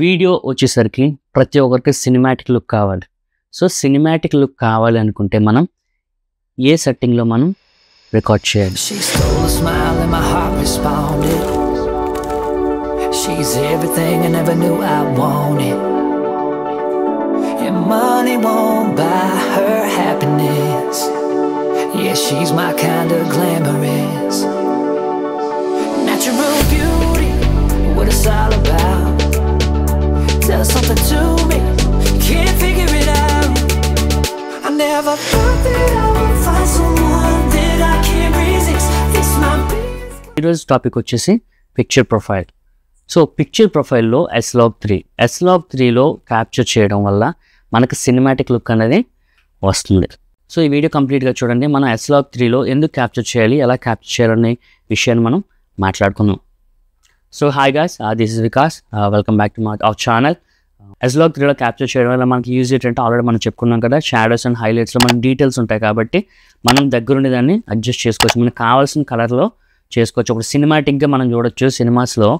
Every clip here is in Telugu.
వీడియో వచ్చేసరికి ప్రతి ఒక్కరికి సినిమాటిక్ లుక్ కావాలి సో సినిమాటిక్ లుక్ కావాలి అనుకుంటే మనం ఏ సెట్టింగ్లో మనం రికార్డ్ చేయాలి She's everything I never knew I wanted And money won't buy her happiness Yeah, she's my kind of glamorous Natural ఈరోజు టాపిక్ వచ్చేసి పిక్చర్ ప్రొఫైల్ సో పిక్చర్ ప్రొఫైల్లో ఎస్లాబ్ త్రీ ఎస్లాబ్ త్రీలో క్యాప్చర్ చేయడం వల్ల మనకు సినిమాటిక్ లుక్ అనేది వస్తుంది సో ఈ వీడియో కంప్లీట్గా చూడండి మనం ఎస్లాబ్ త్రీలో ఎందుకు క్యాప్చర్ చేయాలి ఎలా క్యాప్చర్ చేయాలనే విషయాన్ని మనం మాట్లాడుకుందాం so hi guys this is Vikas welcome back to my our channel S log త్రీలో క్యాప్చర్ చేయడం వల్ల మనకి యూజ్ ఏంటంటే ఆల్రెడీ మనం చెప్పుకున్నాం కదా షాడోస్ అండ్ హైలైట్స్లో మనకి డీటెయిల్స్ ఉంటాయి కాబట్టి మనం దగ్గరుండి దాన్ని అడ్జస్ట్ చేసుకోవచ్చు మనకు కావాల్సిన కలర్లో చేసుకోవచ్చు ఒకటి సినిమాటిక్గా మనం చూడొచ్చు సినిమాస్లో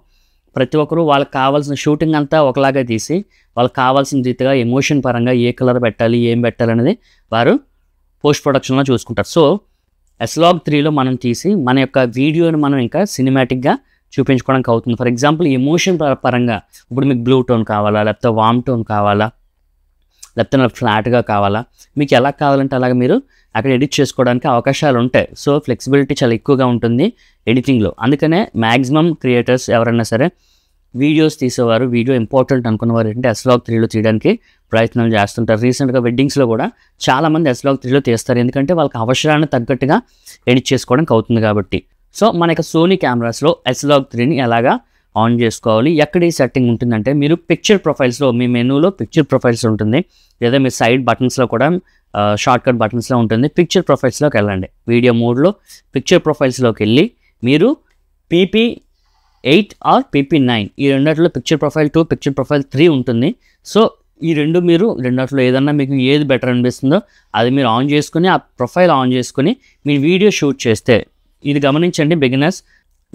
ప్రతి ఒక్కరూ వాళ్ళకి కావాల్సిన షూటింగ్ అంతా ఒకలాగా తీసి వాళ్ళకి కావాల్సిన రీతిగా ఎమోషన్ పరంగా ఏ కలర్ పెట్టాలి ఏం పెట్టాలనేది వారు పోస్ట్ ప్రొడక్షన్లో చూసుకుంటారు సో ఎస్లాగ్ త్రీలో మనం తీసి మన యొక్క వీడియోని మనం ఇంకా సినిమాటిక్గా చూపించుకోవడానికి అవుతుంది ఫర్ ఎగ్జాంపుల్ ఎమోషన్ పరంగా ఇప్పుడు మీకు బ్లూ టోన్ కావాలా లేకపోతే వామ్ టోన్ కావాలా లేకపోతే నాకు ఫ్లాట్గా కావాలా మీకు ఎలా కావాలంటే అలాగ మీరు అక్కడ ఎడిట్ చేసుకోవడానికి అవకాశాలు ఉంటాయి సో ఫ్లెక్సిబిలిటీ చాలా ఎక్కువగా ఉంటుంది ఎడిటింగ్లో అందుకనే మ్యాక్సిమం క్రియేటర్స్ ఎవరైనా సరే వీడియోస్ తీసేవారు వీడియో ఇంపార్టెంట్ అనుకున్నవారు ఏంటంటే ఎస్లాగ్ త్రీలో తీయడానికి ప్రయత్నం చేస్తుంటారు రీసెంట్గా వెడ్డింగ్స్లో కూడా చాలామంది ఎస్లాగ్ త్రీలో తీస్తారు ఎందుకంటే వాళ్ళకి అవసరాన్ని తగ్గట్టుగా ఎడిట్ చేసుకోవడానికి అవుతుంది కాబట్టి సో మన యొక్క సోనీ కెమెరాస్లో ఎస్లాగ్ త్రీని ఎలాగా ఆన్ చేసుకోవాలి ఎక్కడ ఈ సెట్టింగ్ ఉంటుందంటే మీరు పిక్చర్ ప్రొఫైల్స్లో మీ మెనూలో పిక్చర్ ప్రొఫైల్స్ ఉంటుంది లేదా మీ సైడ్ బటన్స్లో కూడా షార్ట్కట్ బటన్స్లో ఉంటుంది పిక్చర్ ప్రొఫైల్స్లోకి వెళ్ళండి వీడియో మోడ్లో పిక్చర్ ప్రొఫైల్స్లోకి వెళ్ళి మీరు PP eight or PP nine ఈ రెండోట్లో picture profile two picture profile three ఉంటుంది సో ఈ రెండు మీరు రెండట్లో ఏదన్నా మీకు ఏది బెటర్ అనిపిస్తుందో అది మీరు ఆన్ చేసుకుని ఆ ప్రొఫైల్ ఆన్ చేసుకుని మీ వీడియో షూట్ చేస్తే ఇది గమనించండి బిగినర్స్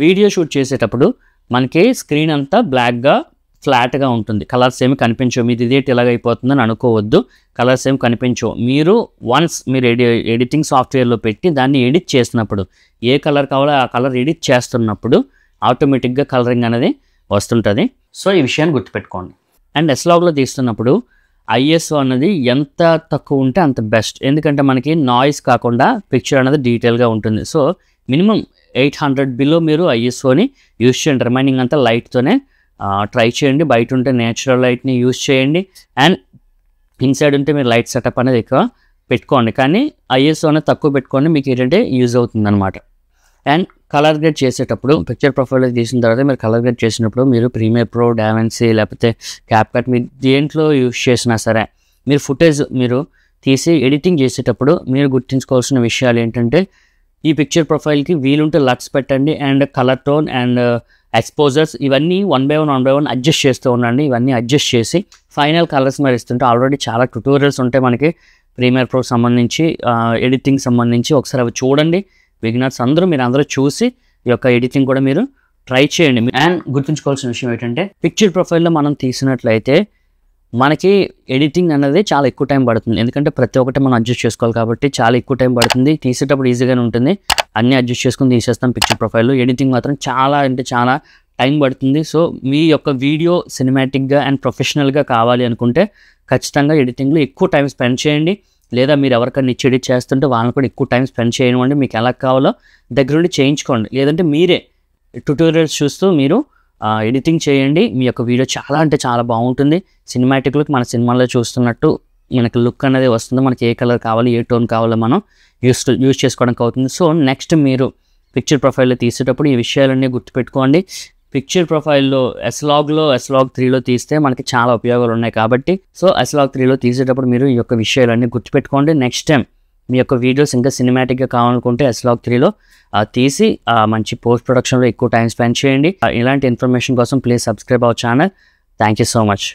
వీడియో షూట్ చేసేటప్పుడు మనకి స్క్రీన్ అంతా బ్లాక్గా ఫ్లాట్గా ఉంటుంది కలర్స్ ఏమి కనిపించవు మీది ఇలాగ అయిపోతుందని అనుకోవద్దు కలర్స్ ఏమి కనిపించవు మీరు వన్స్ మీరు ఎడి ఎడిటింగ్ సాఫ్ట్వేర్లో పెట్టి దాన్ని ఎడిట్ చేసినప్పుడు ఏ కలర్ కావాలో ఆ కలర్ ఎడిట్ చేస్తున్నప్పుడు ఆటోమేటిక్గా కలరింగ్ అనేది వస్తుంటుంది సో ఈ విషయాన్ని గుర్తుపెట్టుకోండి అండ్ ఎస్లాగ్లో తీస్తున్నప్పుడు ఐఎస్ఓ అనేది ఎంత తక్కువ ఉంటే అంత బెస్ట్ ఎందుకంటే మనకి నాయిస్ కాకుండా పిక్చర్ అనేది డీటెయిల్గా ఉంటుంది so minimum eight hundred below మీరు ఐఎస్ఓని యూజ్ చేయండి రిమైనింగ్ అంతా లైట్తోనే ట్రై చేయండి బయట ఉంటే నేచురల్ లైట్ని యూజ్ చేయండి అండ్ ఇన్సైడ్ ఉంటే మీరు లైట్ సెటప్ అనేది ఎక్కువ పెట్టుకోండి కానీ ఐఎస్ఓ అనేది తక్కువ పెట్టుకోండి మీకు ఏంటంటే యూజ్ అవుతుంది అనమాట అండ్ కలర్ గ్రేడ్ చేసేటప్పుడు పిక్చర్ ప్రొఫైల్ తీసిన తర్వాత మీరు కలర్ గ్రేడ్ చేసినప్పుడు మీరు ప్రీమియర్ ప్రో డావెన్సీ లేకపోతే క్యాప్ కట్ మీరు దేంట్లో యూజ్ చేసినా సరే మీరు ఫుటేజ్ మీరు తీసి ఎడిటింగ్ చేసేటప్పుడు మీరు గుర్తుంచుకోవాల్సిన విషయాలు ఏంటంటే ఈ పిక్చర్ ప్రొఫైల్కి వీలుంటే లక్స్ పెట్టండి and colour tone and exposures uh, ఇవన్నీ one by one one by one adjust చేస్తూ ఉండండి ఇవన్నీ అడ్జస్ట్ చేసి ఫైనల్ కలర్స్ మరి ఇస్తుంటే ఆల్రెడీ చాలా ట్యూటోరియల్స్ ఉంటాయి మనకి ప్రీమియర్ ప్రో సంబంధించి ఎడిటింగ్ uh, సంబంధించి ఒకసారి అవి చూడండి బిగినర్స్ అందరూ మీరు అందరూ చూసి ఈ యొక్క ఎడిటింగ్ కూడా మీరు ట్రై చేయండి అండ్ గుర్తుంచుకోవాల్సిన విషయం ఏంటంటే పిక్చర్ ప్రొఫైల్లో మనం తీసినట్లయితే మనకి ఎడిటింగ్ అనేది చాలా ఎక్కువ టైం పడుతుంది ఎందుకంటే ప్రతి ఒక్కటి మనం అడ్జస్ట్ చేసుకోవాలి కాబట్టి చాలా ఎక్కువ టైం పడుతుంది తీసేటప్పుడు ఈజీగానే ఉంటుంది అన్నీ అడ్జస్ట్ చేసుకుని తీసేస్తాం పిక్చర్ ప్రొఫైల్ ఎడిటింగ్ మాత్రం చాలా అంటే చాలా టైం పడుతుంది సో మీ యొక్క వీడియో సినిమాటిక్గా అండ్ ప్రొఫెషనల్గా కావాలి అనుకుంటే ఖచ్చితంగా ఎడిటింగ్లో ఎక్కువ టైం స్పెండ్ చేయండి లేదా మీరు ఎవరికైనా ఇచ్చి ఎడిట్ చేస్తుంటే వాళ్ళని కూడా ఎక్కువ టైం స్పెండ్ చేయనివ్వండి మీకు ఎలా కావాలో దగ్గరుండి చేయించుకోండి లేదంటే మీరే ట్యూటోరియల్స్ చూస్తూ మీరు ఎడిటింగ్ చేయండి మీ యొక్క వీడియో చాలా అంటే చాలా బాగుంటుంది సినిమాటిక్ లుక్ మన సినిమాల్లో చూస్తున్నట్టు మనకి లుక్ అనేది వస్తుంది మనకి ఏ కలర్ కావాలి ఏ టోన్ కావాలో మనం యూస్ యూజ్ చేసుకోవడానికి అవుతుంది సో నెక్స్ట్ మీరు పిక్చర్ ప్రొఫైల్లో తీసేటప్పుడు ఈ విషయాలన్నీ గుర్తుపెట్టుకోండి పిక్చర్ ప్రొఫైల్లో ఎస్లాగ్లో ఎస్లాగ్ త్రీలో తీస్తే మనకి చాలా ఉపయోగాలు ఉన్నాయి కాబట్టి సో ఎస్లాగ్ త్రీలో తీసేటప్పుడు మీరు ఈ యొక్క విషయాలన్నీ గుర్తుపెట్టుకోండి నెక్స్ట్ టైం మీ యొక్క వీడియోస్ ఇంకా సినిమాటిక్గా కావాలనుకుంటే ఎస్లాగ్ త్రీలో తీసి మంచి పోస్ట్ ప్రొడక్షన్లో ఎక్కువ టైం స్పెండ్ చేయండి ఇలాంటి ఇన్ఫర్మేషన్ కోసం please subscribe our channel thank you so much